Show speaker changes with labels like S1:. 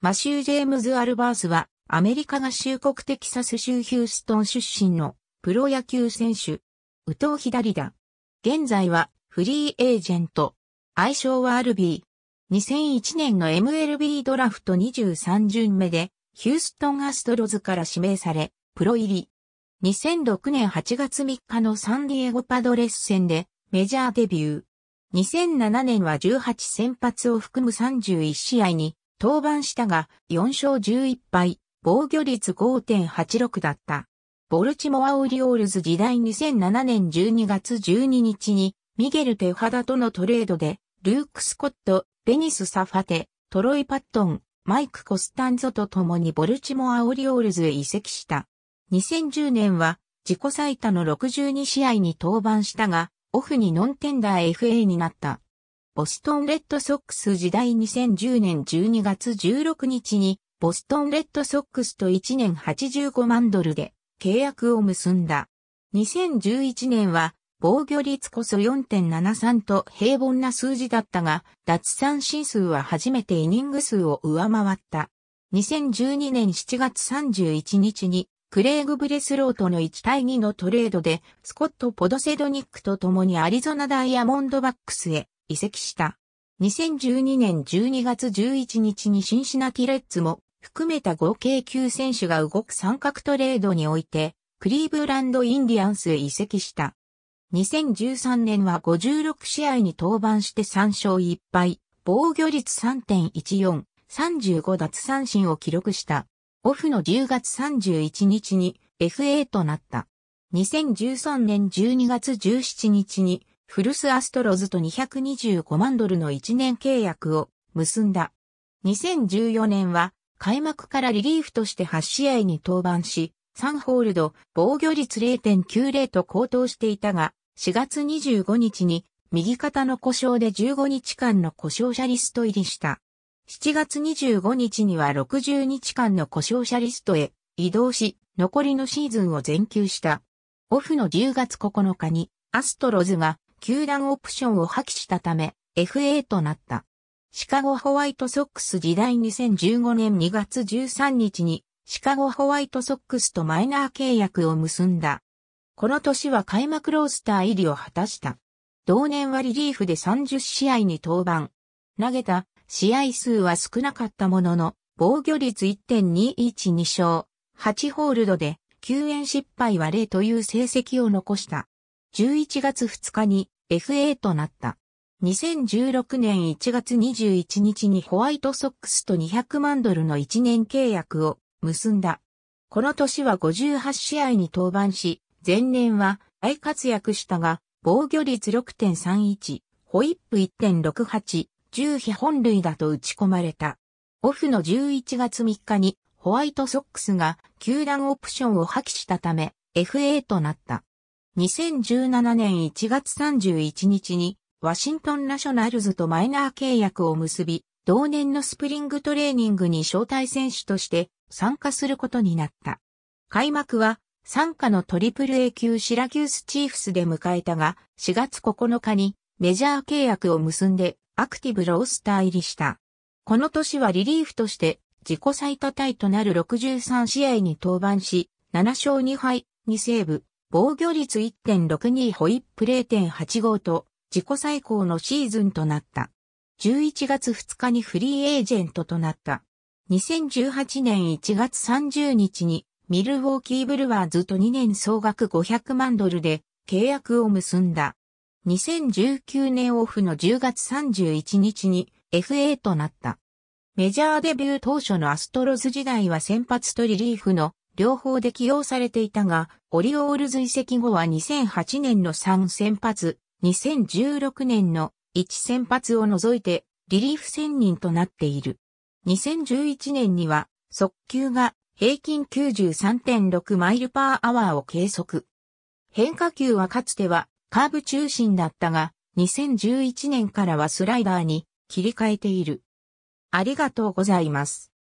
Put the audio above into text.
S1: マシュー・ジェームズ・アルバースは、アメリカ合衆国テキサス州ヒューストン出身のプロ野球選手。右投左打。現在はフリーエージェント。愛称はアルビー。2001年の MLB ドラフト23巡目で、ヒューストンアストロズから指名され、プロ入り。2006年8月3日のサンディエゴパドレス戦でメジャーデビュー。2007年は18先発を含む31試合に登板したが、4勝11敗、防御率5.86だった。ボルチモア・オリオールズ時代2007年12月12日に、ミゲル・テハダとのトレードで、ルーク・スコット、ベニス・サファテ、トロイ・パットン、マイク・コスタンゾと共にボルチモア・オリオールズへ移籍した。2010年は自己最多の62試合に登板したが、オフにノンテンダー FA になった。ボストンレッドソックス時代2010年12月16日に、ボストンレッドソックスと1年85万ドルで契約を結んだ。2011年は防御率こそ4.73と平凡な数字だったが、脱三振数は初めてイニング数を上回った。2012年7月31日に、クレイグ・ブレスローとの1対2のトレードで、スコット・ポドセドニックと共にアリゾナダイヤモンドバックスへ移籍した。2012年12月11日にシンシナティレッツも含めた合計9選手が動く三角トレードにおいて、クリーブランドインディアンスへ移籍した。2013年は56試合に登板して3勝1敗、防御率3.14、35奪三振を記録した。オフの10月31日に FA となった。2013年12月17日にフルスアストロズと225万ドルの1年契約を結んだ。2014年は開幕からリリーフとして8試合に登板し、3ホールド、防御率0.90と高騰していたが、4月25日に右肩の故障で15日間の故障者リスト入りした。7月25日には60日間の故障者リストへ移動し、残りのシーズンを全休した。オフの10月9日にアストロズが球団オプションを破棄したため、FA となった。シカゴホワイトソックス時代2015年2月13日にシカゴホワイトソックスとマイナー契約を結んだ。この年は開幕ロースター入りを果たした。同年はリリーフで30試合に登板。投げた試合数は少なかったものの、防御率1.212勝、8ホールドで救援失敗は0という成績を残した。11月2日に FA となった。2016年1月21日にホワイトソックスと200万ドルの1年契約を結んだ。この年は58試合に登板し、前年は大活躍したが、防御率6.31、ホイップ1.68、10本塁打と打ち込まれた。オフの11月3日にホワイトソックスが球団オプションを破棄したため FA となった。2017年1月31日にワシントンナショナルズとマイナー契約を結び、同年のスプリングトレーニングに招待選手として参加することになった。開幕は参加のトリプル A 級シラキュースチーフスで迎えたが、4月9日にメジャー契約を結んでアクティブロースター入りした。この年はリリーフとして自己最多タイとなる63試合に登板し、7勝2敗、2セーブ、防御率1.62ホイップ0.85と自己最高のシーズンとなった。11月2日にフリーエージェントとなった。2018年1月30日にミルウォーキーブルワーズと2年総額500万ドルで契約を結んだ。2019年オフの10月31日に FA となった。メジャーデビュー当初のアストロズ時代は先発とリリーフの両方で起用されていたが、オリオールズ移籍後は2008年の3先発、2016年の1先発を除いてリリーフ専任となっている。2011年には速球が平均93.6マイルパーアワーを計測。変化球はかつてはカーブ中心だったが、2011年からはスライダーに切り替えている。ありがとうございます。